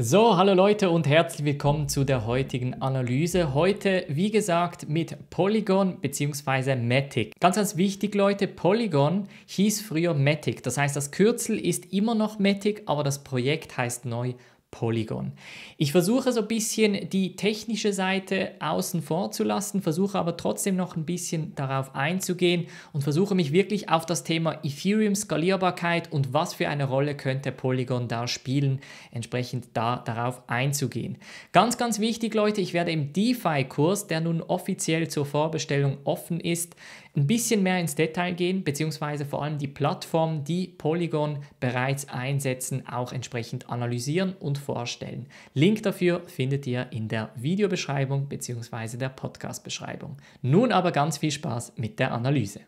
So, hallo Leute und herzlich willkommen zu der heutigen Analyse. Heute, wie gesagt, mit Polygon bzw. Matic. Ganz, ganz wichtig, Leute, Polygon hieß früher Matic. Das heißt, das Kürzel ist immer noch Matic, aber das Projekt heißt neu Polygon. Ich versuche so ein bisschen die technische Seite außen vor zu lassen, versuche aber trotzdem noch ein bisschen darauf einzugehen und versuche mich wirklich auf das Thema Ethereum, Skalierbarkeit und was für eine Rolle könnte Polygon da spielen, entsprechend da, darauf einzugehen. Ganz, ganz wichtig, Leute, ich werde im DeFi-Kurs, der nun offiziell zur Vorbestellung offen ist, ein bisschen mehr ins Detail gehen, beziehungsweise vor allem die Plattform, die Polygon bereits einsetzen, auch entsprechend analysieren und vorstellen. Link dafür findet ihr in der Videobeschreibung beziehungsweise der Podcast-Beschreibung. Nun aber ganz viel Spaß mit der Analyse.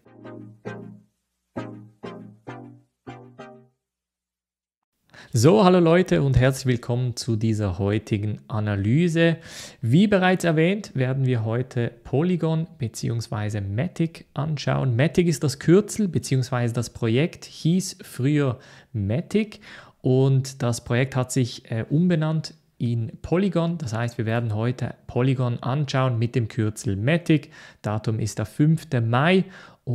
So, hallo Leute und herzlich willkommen zu dieser heutigen Analyse. Wie bereits erwähnt, werden wir heute Polygon bzw. Matic anschauen. Matic ist das Kürzel bzw. das Projekt hieß früher Matic und das Projekt hat sich äh, umbenannt in Polygon. Das heißt, wir werden heute Polygon anschauen mit dem Kürzel Matic. Datum ist der 5. Mai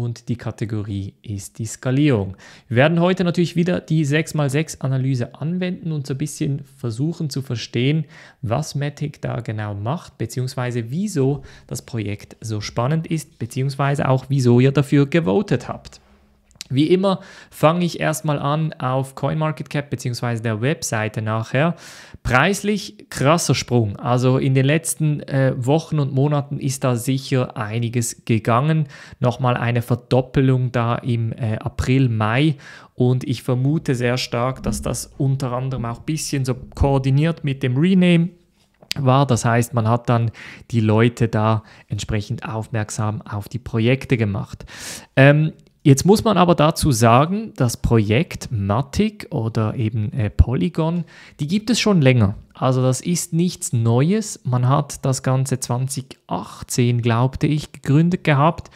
und die Kategorie ist die Skalierung. Wir werden heute natürlich wieder die 6x6-Analyse anwenden und so ein bisschen versuchen zu verstehen, was Matic da genau macht, beziehungsweise wieso das Projekt so spannend ist, beziehungsweise auch wieso ihr dafür gewotet habt. Wie immer fange ich erstmal an auf CoinMarketCap bzw. der Webseite nachher. Preislich krasser Sprung. Also in den letzten äh, Wochen und Monaten ist da sicher einiges gegangen. Nochmal eine Verdoppelung da im äh, April, Mai. Und ich vermute sehr stark, dass das unter anderem auch ein bisschen so koordiniert mit dem Rename war. Das heißt, man hat dann die Leute da entsprechend aufmerksam auf die Projekte gemacht. Ähm, Jetzt muss man aber dazu sagen, das Projekt Matic oder eben äh, Polygon, die gibt es schon länger. Also das ist nichts Neues. Man hat das Ganze 2018, glaubte ich, gegründet gehabt.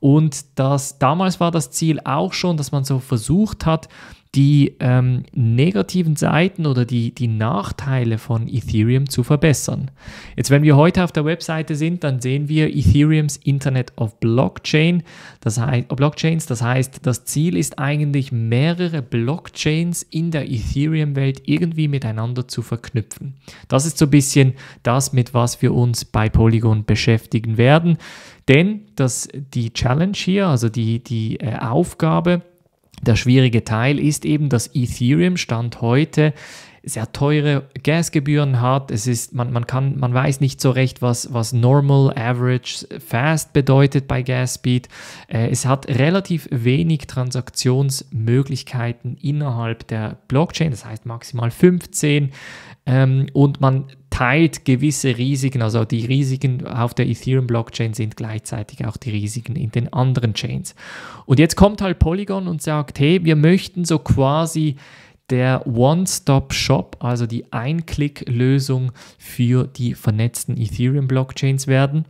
Und das, damals war das Ziel auch schon, dass man so versucht hat, die ähm, negativen Seiten oder die, die Nachteile von Ethereum zu verbessern. Jetzt, wenn wir heute auf der Webseite sind, dann sehen wir Ethereums Internet of Blockchain, das heißt, äh, Blockchains. Das heißt, das Ziel ist eigentlich, mehrere Blockchains in der Ethereum-Welt irgendwie miteinander zu verknüpfen. Das ist so ein bisschen das, mit was wir uns bei Polygon beschäftigen werden. Denn dass die Challenge hier, also die, die äh, Aufgabe, der schwierige Teil ist eben, dass Ethereum Stand heute sehr teure Gasgebühren hat. Es ist, man, man, kann, man weiß nicht so recht, was, was Normal, Average, Fast bedeutet bei Gasspeed. Äh, es hat relativ wenig Transaktionsmöglichkeiten innerhalb der Blockchain, das heißt maximal 15. Ähm, und man teilt gewisse Risiken, also die Risiken auf der Ethereum-Blockchain sind gleichzeitig auch die Risiken in den anderen Chains. Und jetzt kommt halt Polygon und sagt, hey, wir möchten so quasi der One-Stop-Shop, also die Ein-Klick-Lösung für die vernetzten Ethereum-Blockchains werden.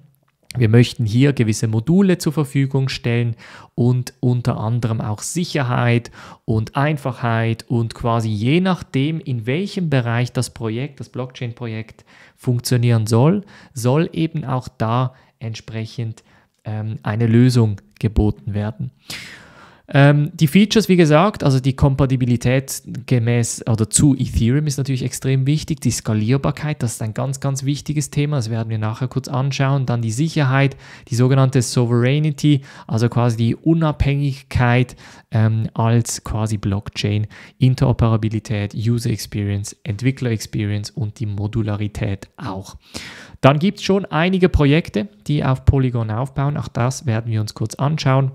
Wir möchten hier gewisse Module zur Verfügung stellen und unter anderem auch Sicherheit und Einfachheit und quasi je nachdem, in welchem Bereich das Projekt, das Blockchain-Projekt funktionieren soll, soll eben auch da entsprechend ähm, eine Lösung geboten werden. Ähm, die Features, wie gesagt, also die Kompatibilität gemäß oder zu Ethereum ist natürlich extrem wichtig. Die Skalierbarkeit, das ist ein ganz, ganz wichtiges Thema. Das werden wir nachher kurz anschauen. Dann die Sicherheit, die sogenannte Sovereignty, also quasi die Unabhängigkeit ähm, als quasi Blockchain, Interoperabilität, User Experience, Entwickler Experience und die Modularität auch. Dann gibt es schon einige Projekte, die auf Polygon aufbauen. Auch das werden wir uns kurz anschauen.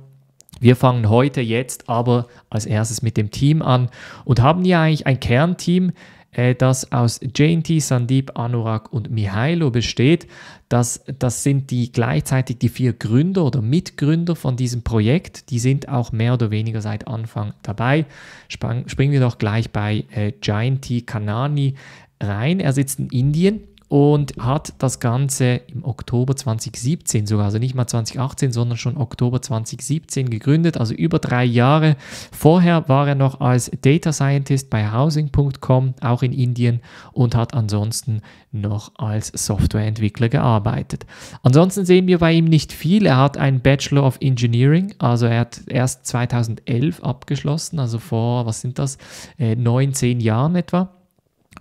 Wir fangen heute jetzt aber als erstes mit dem Team an und haben hier eigentlich ein Kernteam, äh, das aus JNT, Sandeep, Anurag und Mihailo besteht. Das, das sind die gleichzeitig die vier Gründer oder Mitgründer von diesem Projekt. Die sind auch mehr oder weniger seit Anfang dabei. Spang, springen wir doch gleich bei äh, JNT Kanani rein. Er sitzt in Indien und hat das Ganze im Oktober 2017 sogar, also nicht mal 2018, sondern schon Oktober 2017 gegründet, also über drei Jahre. Vorher war er noch als Data Scientist bei Housing.com, auch in Indien, und hat ansonsten noch als Softwareentwickler gearbeitet. Ansonsten sehen wir bei ihm nicht viel. Er hat einen Bachelor of Engineering, also er hat erst 2011 abgeschlossen, also vor, was sind das, äh, neun, zehn Jahren etwa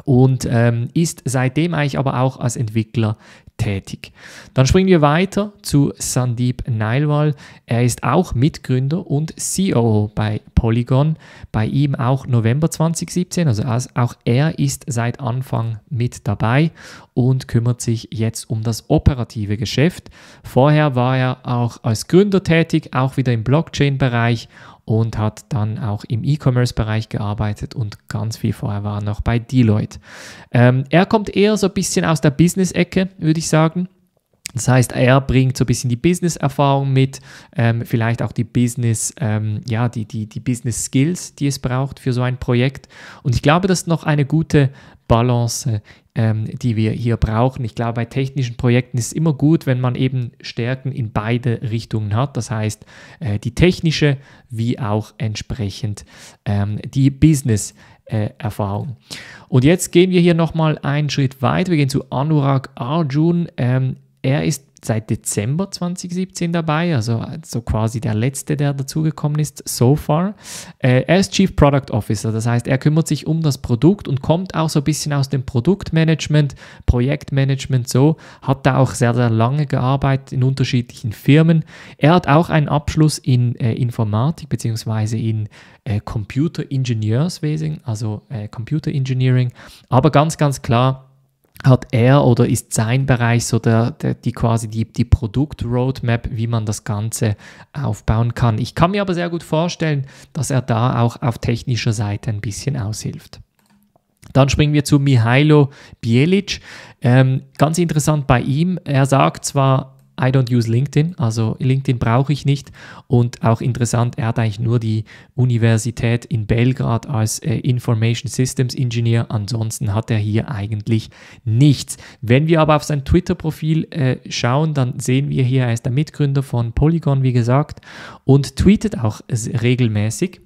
und ähm, ist seitdem eigentlich aber auch als Entwickler tätig. Dann springen wir weiter zu Sandeep Nailwal. Er ist auch Mitgründer und CEO bei Polygon. Bei ihm auch November 2017, also auch er ist seit Anfang mit dabei und kümmert sich jetzt um das operative Geschäft. Vorher war er auch als Gründer tätig, auch wieder im Blockchain-Bereich und hat dann auch im E-Commerce-Bereich gearbeitet und ganz viel vorher war noch bei Deloitte. Ähm, er kommt eher so ein bisschen aus der Business-Ecke, würde ich sagen. Das heißt, er bringt so ein bisschen die Business-Erfahrung mit, ähm, vielleicht auch die Business, ähm, ja, die, die, die Business Skills, die es braucht für so ein Projekt. Und ich glaube, das ist noch eine gute Balance, ähm, die wir hier brauchen. Ich glaube, bei technischen Projekten ist es immer gut, wenn man eben Stärken in beide Richtungen hat. Das heißt, äh, die technische wie auch entsprechend ähm, die Business. Äh, Erfahrung. Und jetzt gehen wir hier nochmal einen Schritt weiter. Wir gehen zu Anurag Arjun. Ähm, er ist seit Dezember 2017 dabei, also, also quasi der letzte, der dazugekommen ist, so far. Äh, er ist Chief Product Officer, das heißt, er kümmert sich um das Produkt und kommt auch so ein bisschen aus dem Produktmanagement, Projektmanagement so, hat da auch sehr, sehr lange gearbeitet in unterschiedlichen Firmen. Er hat auch einen Abschluss in äh, Informatik bzw. in äh, Computer Ingenieurswesen, also äh, Computer Engineering, aber ganz, ganz klar, hat er oder ist sein Bereich so der, der die quasi die, die produkt wie man das Ganze aufbauen kann. Ich kann mir aber sehr gut vorstellen, dass er da auch auf technischer Seite ein bisschen aushilft. Dann springen wir zu Mihailo Bielic. Ähm, ganz interessant bei ihm, er sagt zwar, I don't use LinkedIn, also LinkedIn brauche ich nicht. Und auch interessant, er hat eigentlich nur die Universität in Belgrad als äh, Information Systems Engineer. Ansonsten hat er hier eigentlich nichts. Wenn wir aber auf sein Twitter-Profil äh, schauen, dann sehen wir hier, er ist der Mitgründer von Polygon, wie gesagt, und tweetet auch regelmäßig.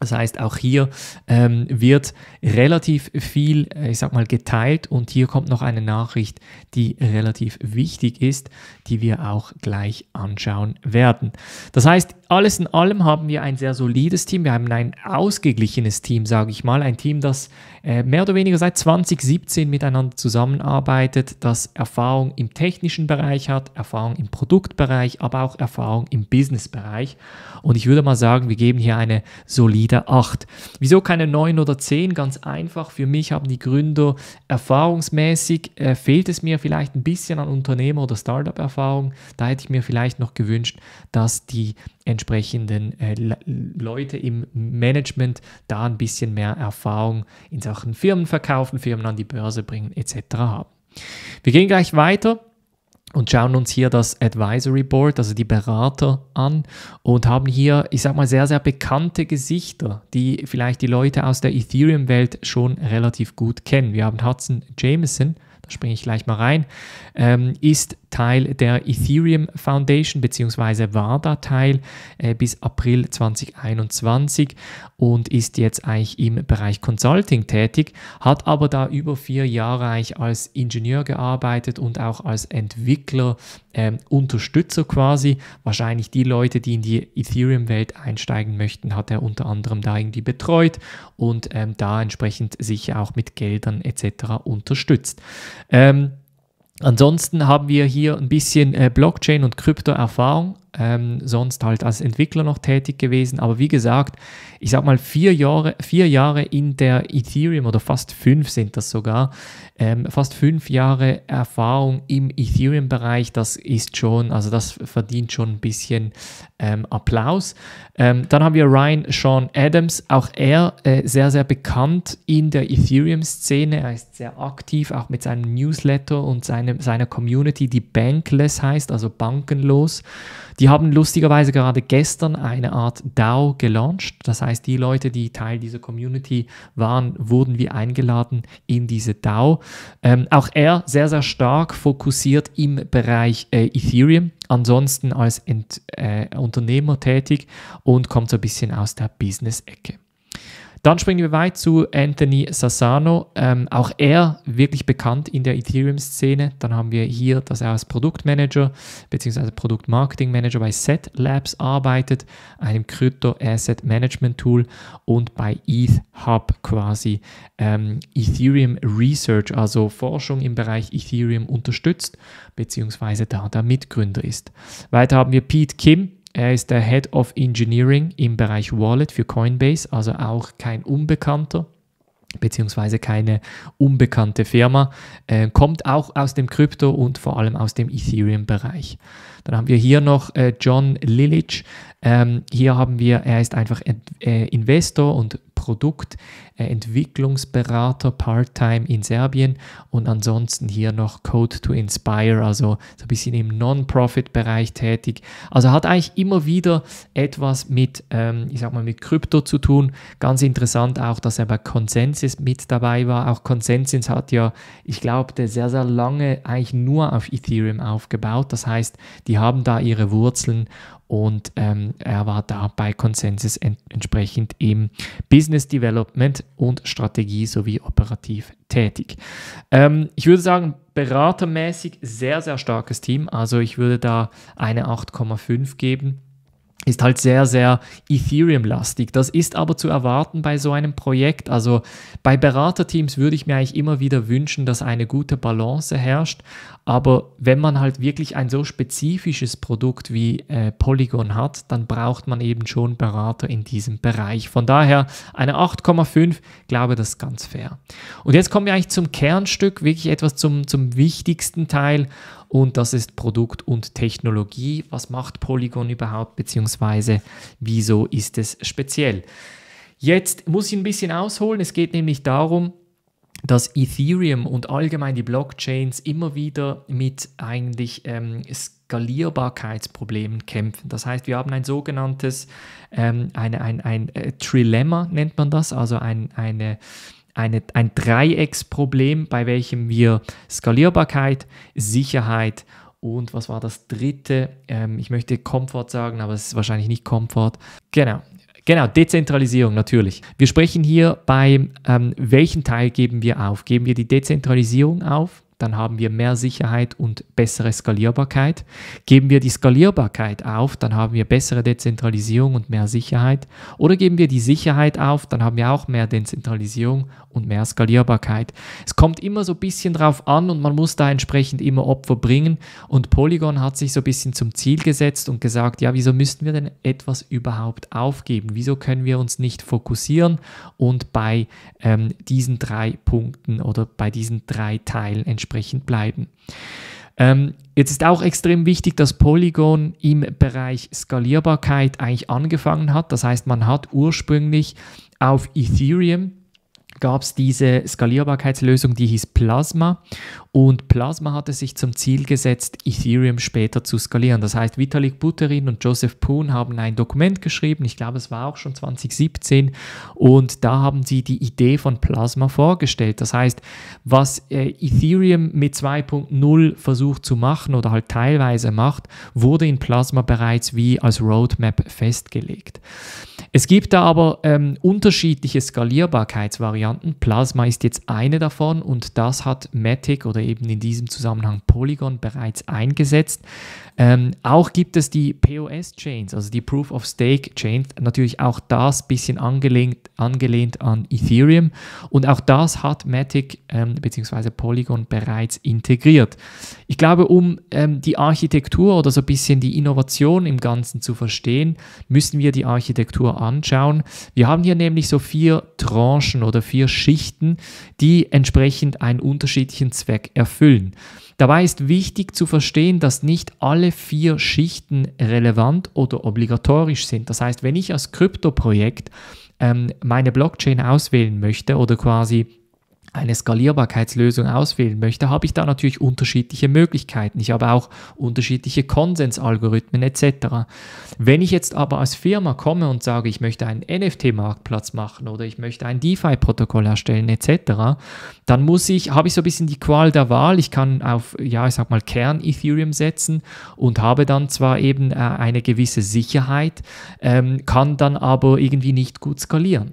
Das heißt, auch hier ähm, wird relativ viel, äh, ich sag mal, geteilt und hier kommt noch eine Nachricht, die relativ wichtig ist, die wir auch gleich anschauen werden. Das heißt, alles in allem haben wir ein sehr solides Team, wir haben ein ausgeglichenes Team, sage ich mal, ein Team, das äh, mehr oder weniger seit 2017 miteinander zusammenarbeitet, das Erfahrung im technischen Bereich hat, Erfahrung im Produktbereich, aber auch Erfahrung im Businessbereich. Und ich würde mal sagen, wir geben hier eine solide 8. Wieso keine 9 oder 10? Ganz einfach, für mich haben die Gründer erfahrungsmäßig, äh, fehlt es mir vielleicht ein bisschen an Unternehmer- oder Startup-Erfahrung. Da hätte ich mir vielleicht noch gewünscht, dass die entsprechenden äh, Leute im Management da ein bisschen mehr Erfahrung in Sachen Firmen verkaufen, Firmen an die Börse bringen etc. haben. Wir gehen gleich weiter und schauen uns hier das Advisory Board, also die Berater an und haben hier, ich sag mal, sehr, sehr bekannte Gesichter, die vielleicht die Leute aus der Ethereum-Welt schon relativ gut kennen. Wir haben Hudson Jameson, da springe ich gleich mal rein, ähm, ist Teil der Ethereum Foundation, beziehungsweise war da Teil äh, bis April 2021 und ist jetzt eigentlich im Bereich Consulting tätig, hat aber da über vier Jahre eigentlich als Ingenieur gearbeitet und auch als Entwickler, ähm, Unterstützer quasi. Wahrscheinlich die Leute, die in die Ethereum-Welt einsteigen möchten, hat er unter anderem da irgendwie betreut und ähm, da entsprechend sich auch mit Geldern etc. unterstützt. Ähm, ansonsten haben wir hier ein bisschen äh, Blockchain- und Krypto-Erfahrung ähm, sonst halt als Entwickler noch tätig gewesen. Aber wie gesagt, ich sag mal, vier Jahre, vier Jahre in der Ethereum oder fast fünf sind das sogar, ähm, fast fünf Jahre Erfahrung im Ethereum-Bereich, das ist schon, also das verdient schon ein bisschen ähm, Applaus. Ähm, dann haben wir Ryan Sean Adams, auch er äh, sehr, sehr bekannt in der Ethereum-Szene. Er ist sehr aktiv, auch mit seinem Newsletter und seinem, seiner Community, die Bankless heißt, also bankenlos. Die haben lustigerweise gerade gestern eine Art DAO gelauncht. Das heißt, die Leute, die Teil dieser Community waren, wurden wie eingeladen in diese DAO. Ähm, auch er sehr, sehr stark fokussiert im Bereich äh, Ethereum. Ansonsten als Ent äh, Unternehmer tätig und kommt so ein bisschen aus der Business-Ecke. Dann springen wir weit zu Anthony Sassano. Ähm, auch er wirklich bekannt in der Ethereum-Szene. Dann haben wir hier, dass er als Produktmanager bzw. Produktmarketingmanager bei Set Labs arbeitet, einem krypto asset management tool und bei ETH Hub quasi ähm, Ethereum Research, also Forschung im Bereich Ethereum unterstützt bzw. da der Mitgründer ist. Weiter haben wir Pete Kim er ist der Head of Engineering im Bereich Wallet für Coinbase, also auch kein Unbekannter beziehungsweise keine unbekannte Firma, äh, kommt auch aus dem Krypto und vor allem aus dem Ethereum-Bereich. Dann haben wir hier noch äh, John Lilich. Ähm, hier haben wir, er ist einfach Ent äh, Investor und Produkt äh, Entwicklungsberater part-time in Serbien und ansonsten hier noch Code to Inspire, also so ein bisschen im Non-Profit-Bereich tätig. Also hat eigentlich immer wieder etwas mit, ähm, ich sag mal, mit Krypto zu tun. Ganz interessant auch, dass er bei Consensus mit dabei war. Auch Consensus hat ja, ich glaube, sehr, sehr lange eigentlich nur auf Ethereum aufgebaut. Das heißt, die haben da ihre Wurzeln und ähm, er war da bei Consensus ent entsprechend im Business Development und Strategie sowie operativ tätig. Ähm, ich würde sagen, beratermäßig sehr, sehr starkes Team. Also ich würde da eine 8,5 geben ist halt sehr, sehr Ethereum-lastig. Das ist aber zu erwarten bei so einem Projekt. Also bei Beraterteams würde ich mir eigentlich immer wieder wünschen, dass eine gute Balance herrscht. Aber wenn man halt wirklich ein so spezifisches Produkt wie äh, Polygon hat, dann braucht man eben schon Berater in diesem Bereich. Von daher eine 8,5, glaube das ist ganz fair. Und jetzt kommen wir eigentlich zum Kernstück, wirklich etwas zum, zum wichtigsten Teil und das ist Produkt und Technologie. Was macht Polygon überhaupt, beziehungsweise wieso ist es speziell? Jetzt muss ich ein bisschen ausholen. Es geht nämlich darum, dass Ethereum und allgemein die Blockchains immer wieder mit eigentlich ähm, Skalierbarkeitsproblemen kämpfen. Das heißt, wir haben ein sogenanntes, ähm, eine, ein, ein, ein äh, Trilemma nennt man das, also ein, eine eine, ein Dreiecksproblem, bei welchem wir Skalierbarkeit, Sicherheit und was war das dritte? Ähm, ich möchte Komfort sagen, aber es ist wahrscheinlich nicht Komfort. Genau. Genau, Dezentralisierung natürlich. Wir sprechen hier bei, ähm, welchen Teil geben wir auf? Geben wir die Dezentralisierung auf? dann haben wir mehr Sicherheit und bessere Skalierbarkeit. Geben wir die Skalierbarkeit auf, dann haben wir bessere Dezentralisierung und mehr Sicherheit. Oder geben wir die Sicherheit auf, dann haben wir auch mehr Dezentralisierung und mehr Skalierbarkeit. Es kommt immer so ein bisschen drauf an und man muss da entsprechend immer Opfer bringen. Und Polygon hat sich so ein bisschen zum Ziel gesetzt und gesagt, ja, wieso müssten wir denn etwas überhaupt aufgeben? Wieso können wir uns nicht fokussieren und bei ähm, diesen drei Punkten oder bei diesen drei Teilen entsprechend entsprechend bleiben. Ähm, jetzt ist auch extrem wichtig, dass Polygon im Bereich Skalierbarkeit eigentlich angefangen hat. Das heißt, man hat ursprünglich auf Ethereum gab es diese Skalierbarkeitslösung, die hieß Plasma. Und Plasma hatte sich zum Ziel gesetzt, Ethereum später zu skalieren. Das heißt, Vitalik Buterin und Joseph Poon haben ein Dokument geschrieben, ich glaube, es war auch schon 2017, und da haben sie die Idee von Plasma vorgestellt. Das heißt, was äh, Ethereum mit 2.0 versucht zu machen oder halt teilweise macht, wurde in Plasma bereits wie als Roadmap festgelegt. Es gibt da aber ähm, unterschiedliche Skalierbarkeitsvarianten. Varianten. Plasma ist jetzt eine davon und das hat Matic oder eben in diesem Zusammenhang Polygon bereits eingesetzt. Ähm, auch gibt es die POS-Chains, also die Proof of Stake-Chains, natürlich auch das bisschen angelehnt, angelehnt an Ethereum. Und auch das hat Matic ähm, bzw. Polygon bereits integriert. Ich glaube, um ähm, die Architektur oder so ein bisschen die Innovation im Ganzen zu verstehen, müssen wir die Architektur anschauen. Wir haben hier nämlich so vier Tranchen oder vier Schichten, die entsprechend einen unterschiedlichen Zweck erfüllen. Dabei ist wichtig zu verstehen, dass nicht alle vier Schichten relevant oder obligatorisch sind. Das heißt, wenn ich als Krypto-Projekt ähm, meine Blockchain auswählen möchte oder quasi eine Skalierbarkeitslösung auswählen möchte, habe ich da natürlich unterschiedliche Möglichkeiten. Ich habe auch unterschiedliche Konsensalgorithmen etc. Wenn ich jetzt aber als Firma komme und sage, ich möchte einen NFT-Marktplatz machen oder ich möchte ein DeFi-Protokoll erstellen etc., dann muss ich, habe ich so ein bisschen die Qual der Wahl. Ich kann auf, ja, ich sag mal Kern-Ethereum setzen und habe dann zwar eben äh, eine gewisse Sicherheit, ähm, kann dann aber irgendwie nicht gut skalieren.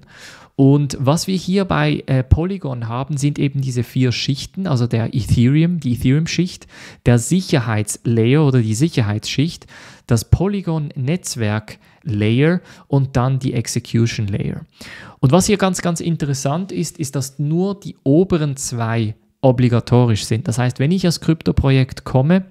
Und was wir hier bei äh, Polygon haben, sind eben diese vier Schichten, also der Ethereum, die Ethereum-Schicht, der Sicherheitslayer oder die Sicherheitsschicht, das Polygon-Netzwerk. Layer und dann die Execution Layer. Und was hier ganz, ganz interessant ist, ist, dass nur die oberen zwei obligatorisch sind. Das heißt, wenn ich als Krypto-Projekt komme,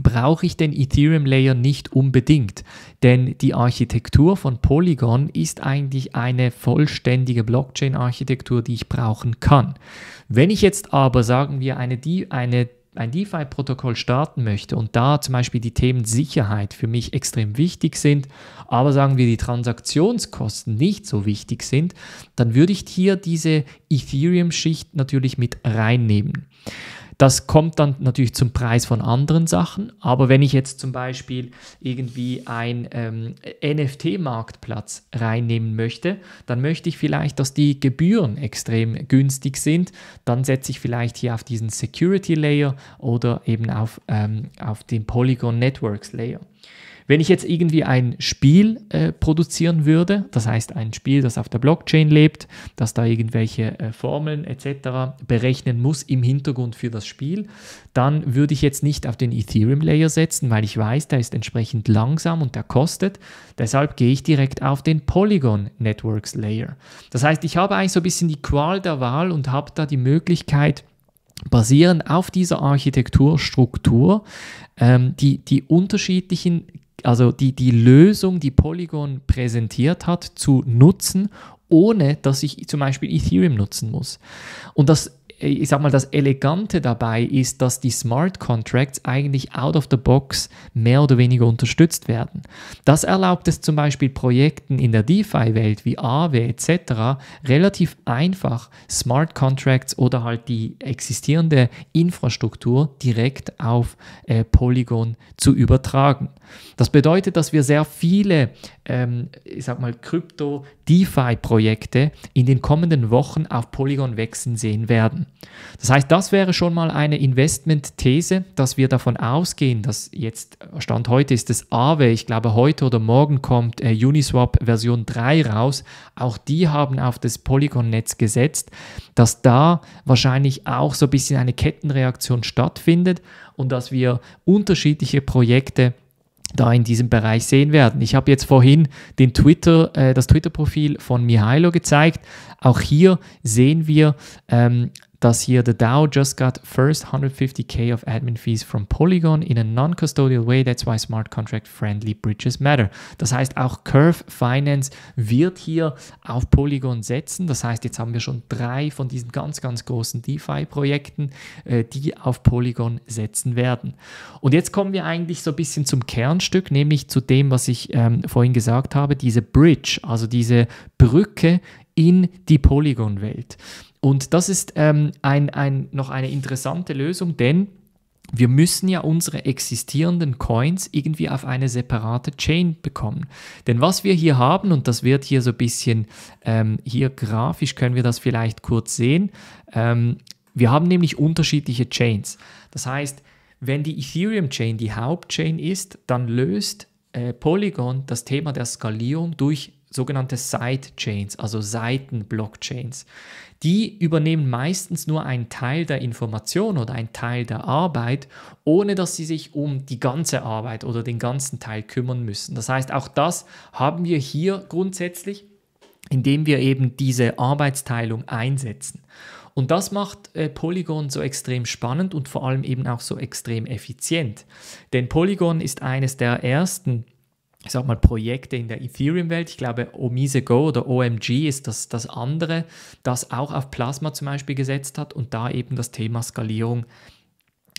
brauche ich den Ethereum Layer nicht unbedingt, denn die Architektur von Polygon ist eigentlich eine vollständige Blockchain-Architektur, die ich brauchen kann. Wenn ich jetzt aber, sagen wir, eine, eine ein DeFi-Protokoll starten möchte und da zum Beispiel die Themen Sicherheit für mich extrem wichtig sind, aber sagen wir die Transaktionskosten nicht so wichtig sind, dann würde ich hier diese Ethereum-Schicht natürlich mit reinnehmen. Das kommt dann natürlich zum Preis von anderen Sachen, aber wenn ich jetzt zum Beispiel irgendwie ein ähm, NFT-Marktplatz reinnehmen möchte, dann möchte ich vielleicht, dass die Gebühren extrem günstig sind. Dann setze ich vielleicht hier auf diesen Security Layer oder eben auf, ähm, auf den Polygon Networks Layer. Wenn ich jetzt irgendwie ein Spiel äh, produzieren würde, das heißt ein Spiel, das auf der Blockchain lebt, das da irgendwelche äh, Formeln etc. berechnen muss im Hintergrund für das Spiel, dann würde ich jetzt nicht auf den Ethereum-Layer setzen, weil ich weiß, der ist entsprechend langsam und der kostet. Deshalb gehe ich direkt auf den Polygon Networks Layer. Das heißt, ich habe eigentlich so ein bisschen die Qual der Wahl und habe da die Möglichkeit, basierend auf dieser Architekturstruktur, ähm, die, die unterschiedlichen also die, die Lösung, die Polygon präsentiert hat, zu nutzen, ohne dass ich zum Beispiel Ethereum nutzen muss. Und das äh, ich sag mal, das Elegante dabei ist, dass die Smart Contracts eigentlich out of the box mehr oder weniger unterstützt werden. Das erlaubt es zum Beispiel Projekten in der DeFi-Welt wie Aave etc. relativ einfach, Smart Contracts oder halt die existierende Infrastruktur direkt auf äh, Polygon zu übertragen. Das bedeutet, dass wir sehr viele, ähm, ich sag mal, Krypto-DeFi-Projekte in den kommenden Wochen auf Polygon wechseln sehen werden. Das heißt, das wäre schon mal eine Investment-These, dass wir davon ausgehen, dass jetzt, Stand heute ist es Aave, ich glaube, heute oder morgen kommt äh, Uniswap Version 3 raus. Auch die haben auf das Polygon-Netz gesetzt, dass da wahrscheinlich auch so ein bisschen eine Kettenreaktion stattfindet und dass wir unterschiedliche Projekte da in diesem Bereich sehen werden. Ich habe jetzt vorhin den Twitter, äh, das Twitter-Profil von Mihailo gezeigt. Auch hier sehen wir ähm, dass hier the DAO just got first 150k of admin fees from Polygon in a non-custodial way. That's why smart contract friendly bridges matter. Das heißt, auch Curve Finance wird hier auf Polygon setzen. Das heißt, jetzt haben wir schon drei von diesen ganz, ganz großen DeFi-Projekten, äh, die auf Polygon setzen werden. Und jetzt kommen wir eigentlich so ein bisschen zum Kernstück, nämlich zu dem, was ich ähm, vorhin gesagt habe, diese Bridge, also diese Brücke in die Polygon-Welt. Und das ist ähm, ein, ein, noch eine interessante Lösung, denn wir müssen ja unsere existierenden Coins irgendwie auf eine separate Chain bekommen. Denn was wir hier haben, und das wird hier so ein bisschen, ähm, hier grafisch können wir das vielleicht kurz sehen, ähm, wir haben nämlich unterschiedliche Chains. Das heißt, wenn die Ethereum-Chain die Hauptchain ist, dann löst äh, Polygon das Thema der Skalierung durch sogenannte Side-Chains, also Seiten-Blockchains die übernehmen meistens nur einen Teil der Information oder einen Teil der Arbeit, ohne dass sie sich um die ganze Arbeit oder den ganzen Teil kümmern müssen. Das heißt, auch das haben wir hier grundsätzlich, indem wir eben diese Arbeitsteilung einsetzen. Und das macht äh, Polygon so extrem spannend und vor allem eben auch so extrem effizient. Denn Polygon ist eines der ersten ich sag mal, Projekte in der Ethereum-Welt. Ich glaube, Omise Go oder OMG ist das, das andere, das auch auf Plasma zum Beispiel gesetzt hat und da eben das Thema Skalierung,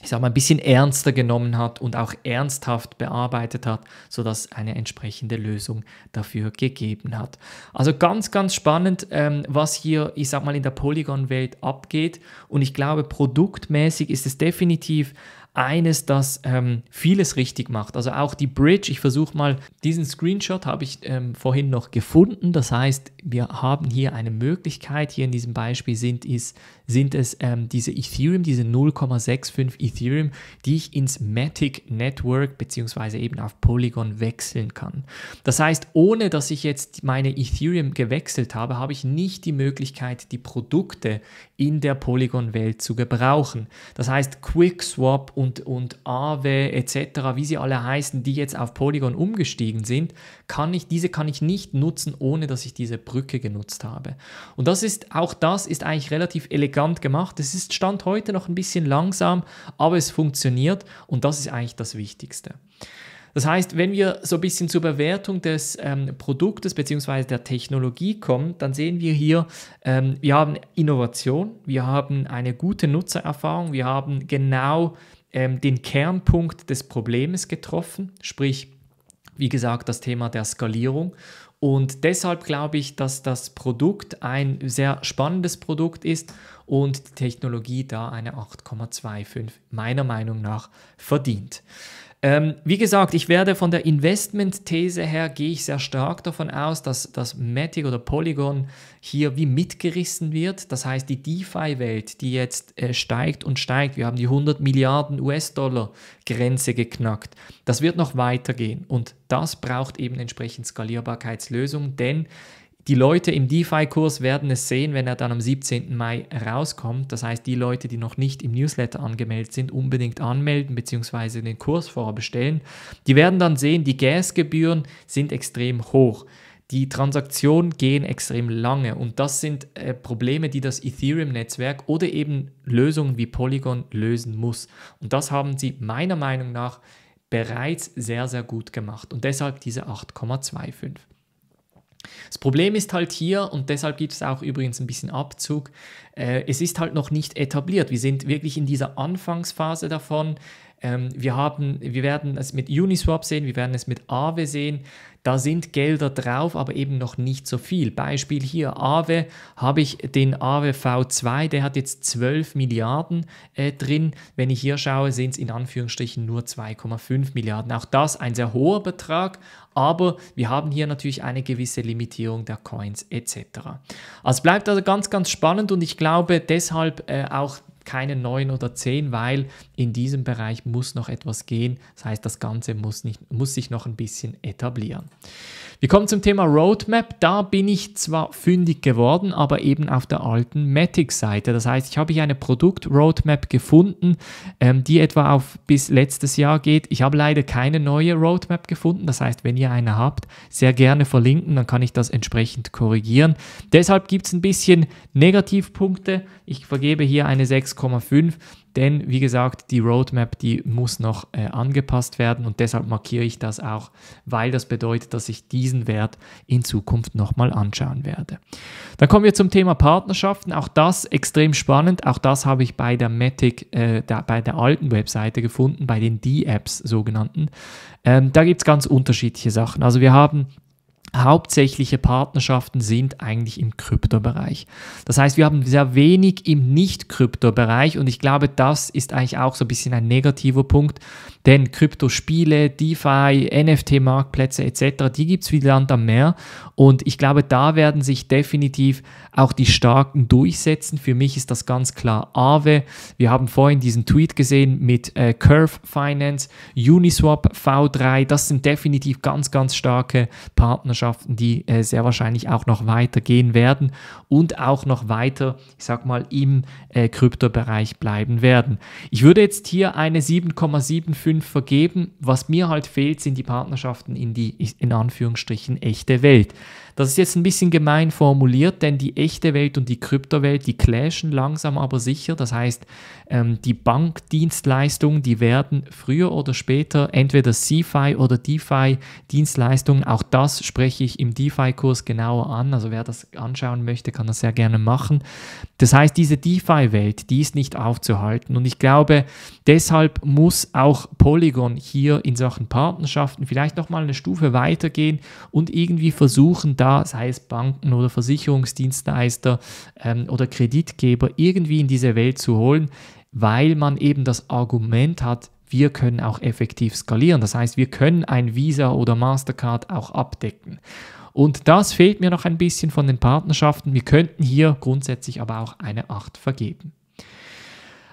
ich sag mal, ein bisschen ernster genommen hat und auch ernsthaft bearbeitet hat, sodass eine entsprechende Lösung dafür gegeben hat. Also ganz, ganz spannend, ähm, was hier, ich sag mal, in der Polygon-Welt abgeht. Und ich glaube, produktmäßig ist es definitiv eines, das ähm, vieles richtig macht. Also auch die Bridge, ich versuche mal, diesen Screenshot habe ich ähm, vorhin noch gefunden. Das heißt, wir haben hier eine Möglichkeit, hier in diesem Beispiel sind, ist, sind es ähm, diese Ethereum, diese 0,65 Ethereum, die ich ins Matic Network beziehungsweise eben auf Polygon wechseln kann. Das heißt, ohne dass ich jetzt meine Ethereum gewechselt habe, habe ich nicht die Möglichkeit, die Produkte in der Polygon-Welt zu gebrauchen. Das heißt, QuickSwap und und, und Aave etc., wie sie alle heißen, die jetzt auf Polygon umgestiegen sind, kann ich, diese kann ich nicht nutzen, ohne dass ich diese Brücke genutzt habe. Und das ist, auch das ist eigentlich relativ elegant gemacht. Es ist Stand heute noch ein bisschen langsam, aber es funktioniert und das ist eigentlich das Wichtigste. Das heißt, wenn wir so ein bisschen zur Bewertung des ähm, Produktes bzw. der Technologie kommen, dann sehen wir hier, ähm, wir haben Innovation, wir haben eine gute Nutzererfahrung, wir haben genau ähm, den Kernpunkt des Problems getroffen, sprich, wie gesagt, das Thema der Skalierung. Und deshalb glaube ich, dass das Produkt ein sehr spannendes Produkt ist und die Technologie da eine 8,25 meiner Meinung nach verdient. Ähm, wie gesagt, ich werde von der Investment-These her, gehe ich sehr stark davon aus, dass, dass Matic oder Polygon hier wie mitgerissen wird. Das heißt, die DeFi-Welt, die jetzt äh, steigt und steigt, wir haben die 100 Milliarden US-Dollar-Grenze geknackt, das wird noch weitergehen. Und das braucht eben entsprechend Skalierbarkeitslösungen, denn die Leute im DeFi-Kurs werden es sehen, wenn er dann am 17. Mai rauskommt. Das heißt, die Leute, die noch nicht im Newsletter angemeldet sind, unbedingt anmelden bzw. den Kurs vorbestellen. Die werden dann sehen, die Gasgebühren sind extrem hoch. Die Transaktionen gehen extrem lange und das sind äh, Probleme, die das Ethereum-Netzwerk oder eben Lösungen wie Polygon lösen muss. Und das haben sie meiner Meinung nach bereits sehr, sehr gut gemacht und deshalb diese 8,25. Das Problem ist halt hier, und deshalb gibt es auch übrigens ein bisschen Abzug, äh, es ist halt noch nicht etabliert. Wir sind wirklich in dieser Anfangsphase davon. Ähm, wir, haben, wir werden es mit Uniswap sehen, wir werden es mit Aave sehen. Da sind Gelder drauf, aber eben noch nicht so viel. Beispiel hier Aave habe ich den Aave V2, der hat jetzt 12 Milliarden äh, drin. Wenn ich hier schaue, sind es in Anführungsstrichen nur 2,5 Milliarden. Auch das ein sehr hoher Betrag, aber wir haben hier natürlich eine gewisse Limitierung der Coins etc. Also bleibt also ganz, ganz spannend und ich glaube deshalb äh, auch keine 9 oder 10, weil in diesem Bereich muss noch etwas gehen. Das heißt, das Ganze muss, nicht, muss sich noch ein bisschen etablieren. Wir kommen zum Thema Roadmap. Da bin ich zwar fündig geworden, aber eben auf der alten Matic-Seite. Das heißt, ich habe hier eine Produkt-Roadmap gefunden, ähm, die etwa auf bis letztes Jahr geht. Ich habe leider keine neue Roadmap gefunden. Das heißt, wenn ihr eine habt, sehr gerne verlinken, dann kann ich das entsprechend korrigieren. Deshalb gibt es ein bisschen Negativpunkte. Ich vergebe hier eine 6,5. Denn wie gesagt, die Roadmap, die muss noch äh, angepasst werden und deshalb markiere ich das auch, weil das bedeutet, dass ich diesen Wert in Zukunft nochmal anschauen werde. Dann kommen wir zum Thema Partnerschaften. Auch das extrem spannend. Auch das habe ich bei der Matic, äh, da, bei der alten Webseite gefunden, bei den D-Apps sogenannten. Ähm, da gibt es ganz unterschiedliche Sachen. Also wir haben hauptsächliche Partnerschaften sind eigentlich im Kryptobereich. Das heißt, wir haben sehr wenig im Nicht-Krypto-Bereich und ich glaube, das ist eigentlich auch so ein bisschen ein negativer Punkt, denn Kryptospiele, DeFi, NFT-Marktplätze etc., die gibt es wie Land am Meer. Und ich glaube, da werden sich definitiv auch die Starken durchsetzen. Für mich ist das ganz klar Aave. Wir haben vorhin diesen Tweet gesehen mit äh, Curve Finance, Uniswap V3. Das sind definitiv ganz, ganz starke Partnerschaften, die äh, sehr wahrscheinlich auch noch weitergehen werden und auch noch weiter, ich sag mal, im äh, Kryptobereich bleiben werden. Ich würde jetzt hier eine 7,75 fünf vergeben. Was mir halt fehlt, sind die Partnerschaften in die, in Anführungsstrichen, echte Welt. Das ist jetzt ein bisschen gemein formuliert, denn die echte Welt und die Kryptowelt, die clashen langsam aber sicher. Das heißt, ähm, die Bankdienstleistungen, die werden früher oder später entweder CFI oder DeFi-Dienstleistungen. Auch das spreche ich im DeFi-Kurs genauer an. Also wer das anschauen möchte, kann das sehr gerne machen. Das heißt, diese DeFi-Welt, die ist nicht aufzuhalten. Und ich glaube, deshalb muss auch Polygon hier in Sachen Partnerschaften vielleicht nochmal eine Stufe weitergehen und irgendwie versuchen, da, sei es Banken oder Versicherungsdienstleister ähm, oder Kreditgeber, irgendwie in diese Welt zu holen, weil man eben das Argument hat, wir können auch effektiv skalieren. Das heißt, wir können ein Visa oder Mastercard auch abdecken. Und das fehlt mir noch ein bisschen von den Partnerschaften. Wir könnten hier grundsätzlich aber auch eine 8 vergeben.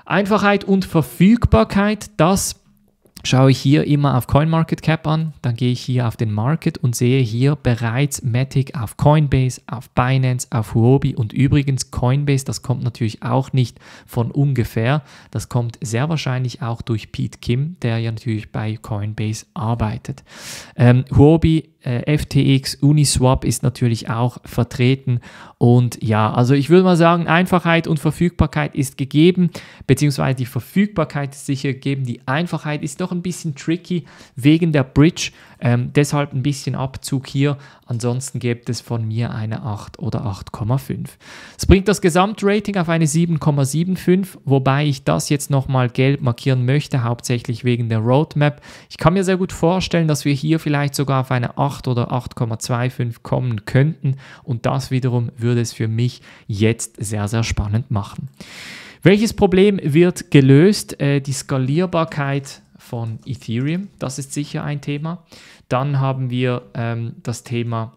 Einfachheit und Verfügbarkeit, das schaue ich hier immer auf CoinMarketCap an, dann gehe ich hier auf den Market und sehe hier bereits Matic auf Coinbase, auf Binance, auf Huobi und übrigens Coinbase, das kommt natürlich auch nicht von ungefähr, das kommt sehr wahrscheinlich auch durch Pete Kim, der ja natürlich bei Coinbase arbeitet. Ähm, Huobi äh, FTX, Uniswap ist natürlich auch vertreten. Und ja, also ich würde mal sagen, Einfachheit und Verfügbarkeit ist gegeben, beziehungsweise die Verfügbarkeit ist sicher gegeben. Die Einfachheit ist doch ein bisschen tricky wegen der Bridge. Ähm, deshalb ein bisschen Abzug hier. Ansonsten gibt es von mir eine 8 oder 8,5. Es bringt das Gesamtrating auf eine 7,75, wobei ich das jetzt nochmal gelb markieren möchte, hauptsächlich wegen der Roadmap. Ich kann mir sehr gut vorstellen, dass wir hier vielleicht sogar auf eine 8 oder 8,25 kommen könnten und das wiederum würde es für mich jetzt sehr, sehr spannend machen. Welches Problem wird gelöst? Äh, die Skalierbarkeit von Ethereum. Das ist sicher ein Thema. Dann haben wir ähm, das Thema,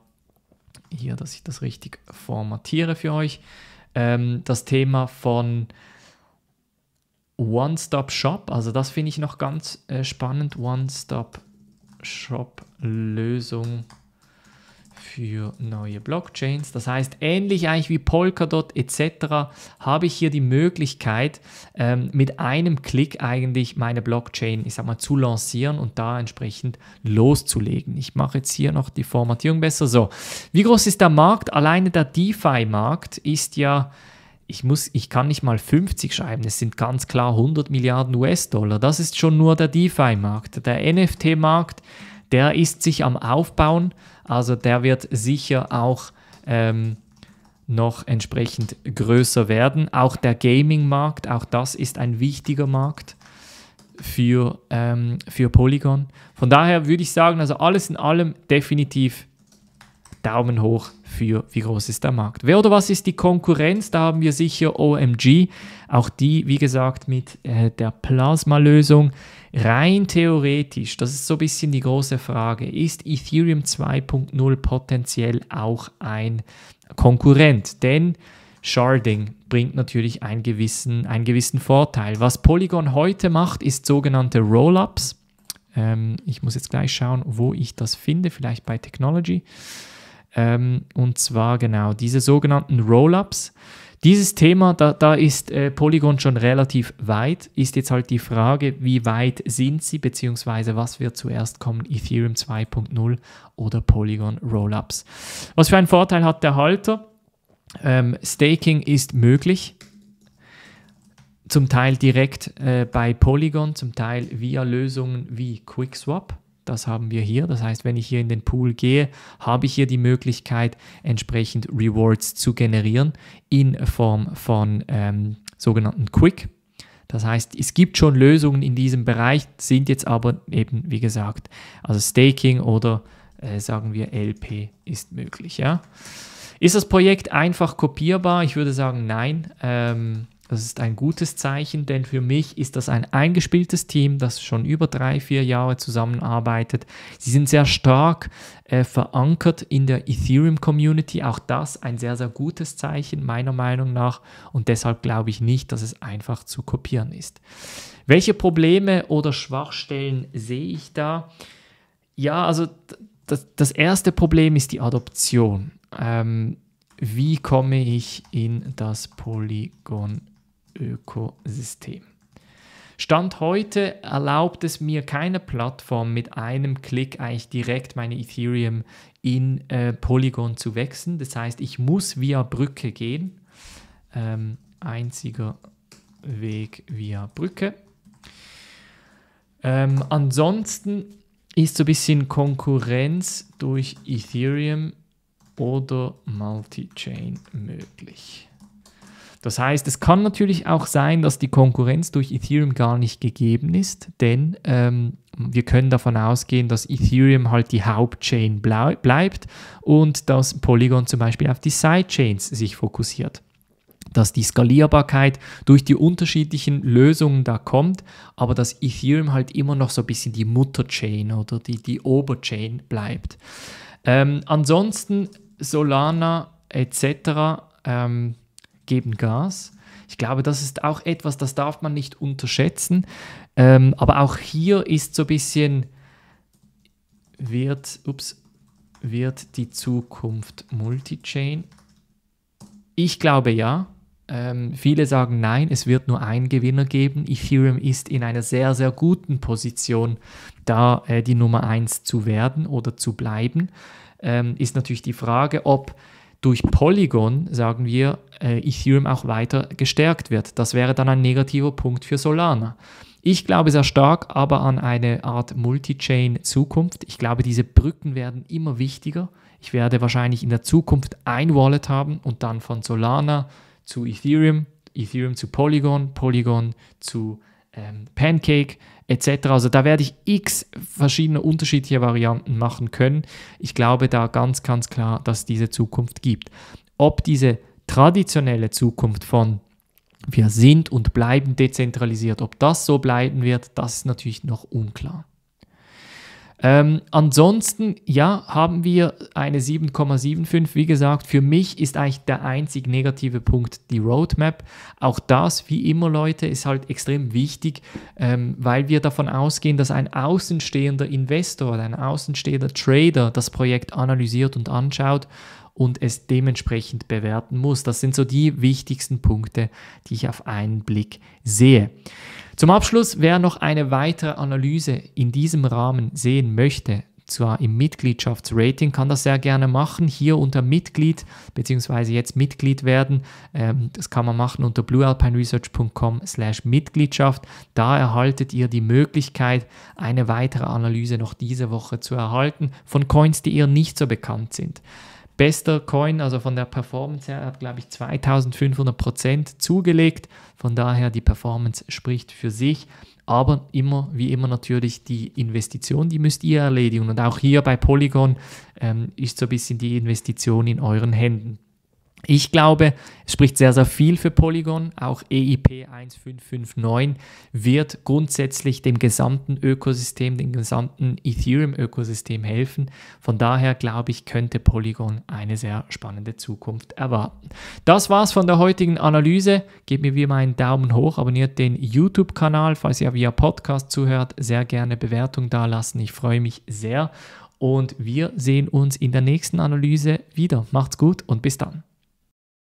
hier, dass ich das richtig formatiere für euch, ähm, das Thema von One-Stop-Shop. Also das finde ich noch ganz äh, spannend. One-Stop-Shop-Lösung für neue Blockchains. Das heißt, ähnlich eigentlich wie Polkadot etc. habe ich hier die Möglichkeit, ähm, mit einem Klick eigentlich meine Blockchain, ich sag mal, zu lancieren und da entsprechend loszulegen. Ich mache jetzt hier noch die Formatierung besser. So, wie groß ist der Markt? Alleine der DeFi-Markt ist ja ich, muss, ich kann nicht mal 50 schreiben, es sind ganz klar 100 Milliarden US-Dollar. Das ist schon nur der DeFi-Markt. Der NFT-Markt der ist sich am Aufbauen, also der wird sicher auch ähm, noch entsprechend größer werden. Auch der Gaming-Markt, auch das ist ein wichtiger Markt für, ähm, für Polygon. Von daher würde ich sagen, also alles in allem definitiv Daumen hoch für wie groß ist der Markt. Wer oder was ist die Konkurrenz? Da haben wir sicher OMG, auch die, wie gesagt, mit äh, der Plasma-Lösung. Rein theoretisch, das ist so ein bisschen die große Frage, ist Ethereum 2.0 potenziell auch ein Konkurrent? Denn Sharding bringt natürlich einen gewissen, einen gewissen Vorteil. Was Polygon heute macht, ist sogenannte Rollups. Ähm, ich muss jetzt gleich schauen, wo ich das finde, vielleicht bei Technology. Ähm, und zwar genau diese sogenannten Rollups. ups dieses Thema, da, da ist äh, Polygon schon relativ weit, ist jetzt halt die Frage, wie weit sind sie, beziehungsweise was wird zuerst kommen, Ethereum 2.0 oder Polygon Rollups. Was für einen Vorteil hat der Halter? Ähm, Staking ist möglich, zum Teil direkt äh, bei Polygon, zum Teil via Lösungen wie QuickSwap. Das haben wir hier. Das heißt, wenn ich hier in den Pool gehe, habe ich hier die Möglichkeit, entsprechend Rewards zu generieren in Form von ähm, sogenannten Quick. Das heißt, es gibt schon Lösungen in diesem Bereich, sind jetzt aber eben, wie gesagt, also Staking oder äh, sagen wir LP ist möglich. Ja? Ist das Projekt einfach kopierbar? Ich würde sagen, nein. Ähm, das ist ein gutes Zeichen, denn für mich ist das ein eingespieltes Team, das schon über drei, vier Jahre zusammenarbeitet. Sie sind sehr stark äh, verankert in der Ethereum-Community. Auch das ein sehr, sehr gutes Zeichen meiner Meinung nach. Und deshalb glaube ich nicht, dass es einfach zu kopieren ist. Welche Probleme oder Schwachstellen sehe ich da? Ja, also das, das erste Problem ist die Adoption. Ähm, wie komme ich in das Polygon Ökosystem. Stand heute erlaubt es mir keine Plattform mit einem Klick eigentlich direkt meine Ethereum in äh, Polygon zu wechseln. Das heißt, ich muss via Brücke gehen. Ähm, einziger Weg via Brücke. Ähm, ansonsten ist so ein bisschen Konkurrenz durch Ethereum oder Multi-Chain möglich. Das heißt, es kann natürlich auch sein, dass die Konkurrenz durch Ethereum gar nicht gegeben ist, denn ähm, wir können davon ausgehen, dass Ethereum halt die Hauptchain blei bleibt und dass Polygon zum Beispiel auf die Sidechains sich fokussiert dass die Skalierbarkeit durch die unterschiedlichen Lösungen da kommt, aber dass Ethereum halt immer noch so ein bisschen die Mutterchain oder die, die Oberchain bleibt. Ähm, ansonsten Solana etc. Ähm, geben Gas. Ich glaube, das ist auch etwas, das darf man nicht unterschätzen. Ähm, aber auch hier ist so ein bisschen, wird, ups, wird die Zukunft Multichain? Ich glaube ja. Ähm, viele sagen nein, es wird nur einen Gewinner geben. Ethereum ist in einer sehr, sehr guten Position, da äh, die Nummer 1 zu werden oder zu bleiben. Ähm, ist natürlich die Frage, ob durch Polygon, sagen wir, äh, Ethereum auch weiter gestärkt wird. Das wäre dann ein negativer Punkt für Solana. Ich glaube sehr stark aber an eine Art Multi-Chain-Zukunft. Ich glaube, diese Brücken werden immer wichtiger. Ich werde wahrscheinlich in der Zukunft ein Wallet haben und dann von Solana zu Ethereum, Ethereum zu Polygon, Polygon zu ähm, Pancake etc. Also da werde ich x verschiedene unterschiedliche Varianten machen können. Ich glaube da ganz, ganz klar, dass es diese Zukunft gibt. Ob diese traditionelle Zukunft von wir sind und bleiben dezentralisiert, ob das so bleiben wird, das ist natürlich noch unklar. Ähm, ansonsten, ja, haben wir eine 7,75. Wie gesagt, für mich ist eigentlich der einzig negative Punkt die Roadmap. Auch das, wie immer, Leute, ist halt extrem wichtig, ähm, weil wir davon ausgehen, dass ein außenstehender Investor oder ein außenstehender Trader das Projekt analysiert und anschaut und es dementsprechend bewerten muss. Das sind so die wichtigsten Punkte, die ich auf einen Blick sehe. Zum Abschluss, wer noch eine weitere Analyse in diesem Rahmen sehen möchte, zwar im Mitgliedschaftsrating, kann das sehr gerne machen. Hier unter Mitglied, beziehungsweise jetzt Mitglied werden. Ähm, das kann man machen unter bluealpineresearch.com slash Mitgliedschaft. Da erhaltet ihr die Möglichkeit, eine weitere Analyse noch diese Woche zu erhalten von Coins, die ihr nicht so bekannt sind bester Coin, also von der Performance her, hat, glaube ich, 2500 Prozent zugelegt. Von daher, die Performance spricht für sich. Aber immer, wie immer natürlich, die Investition, die müsst ihr erledigen. Und auch hier bei Polygon ähm, ist so ein bisschen die Investition in euren Händen. Ich glaube, es spricht sehr, sehr viel für Polygon. Auch EIP 1559 wird grundsätzlich dem gesamten Ökosystem, dem gesamten Ethereum-Ökosystem helfen. Von daher glaube ich, könnte Polygon eine sehr spannende Zukunft erwarten. Das war's von der heutigen Analyse. Gebt mir wie immer einen Daumen hoch, abonniert den YouTube-Kanal, falls ihr via Podcast zuhört. Sehr gerne Bewertung dalassen. Ich freue mich sehr. Und wir sehen uns in der nächsten Analyse wieder. Macht's gut und bis dann.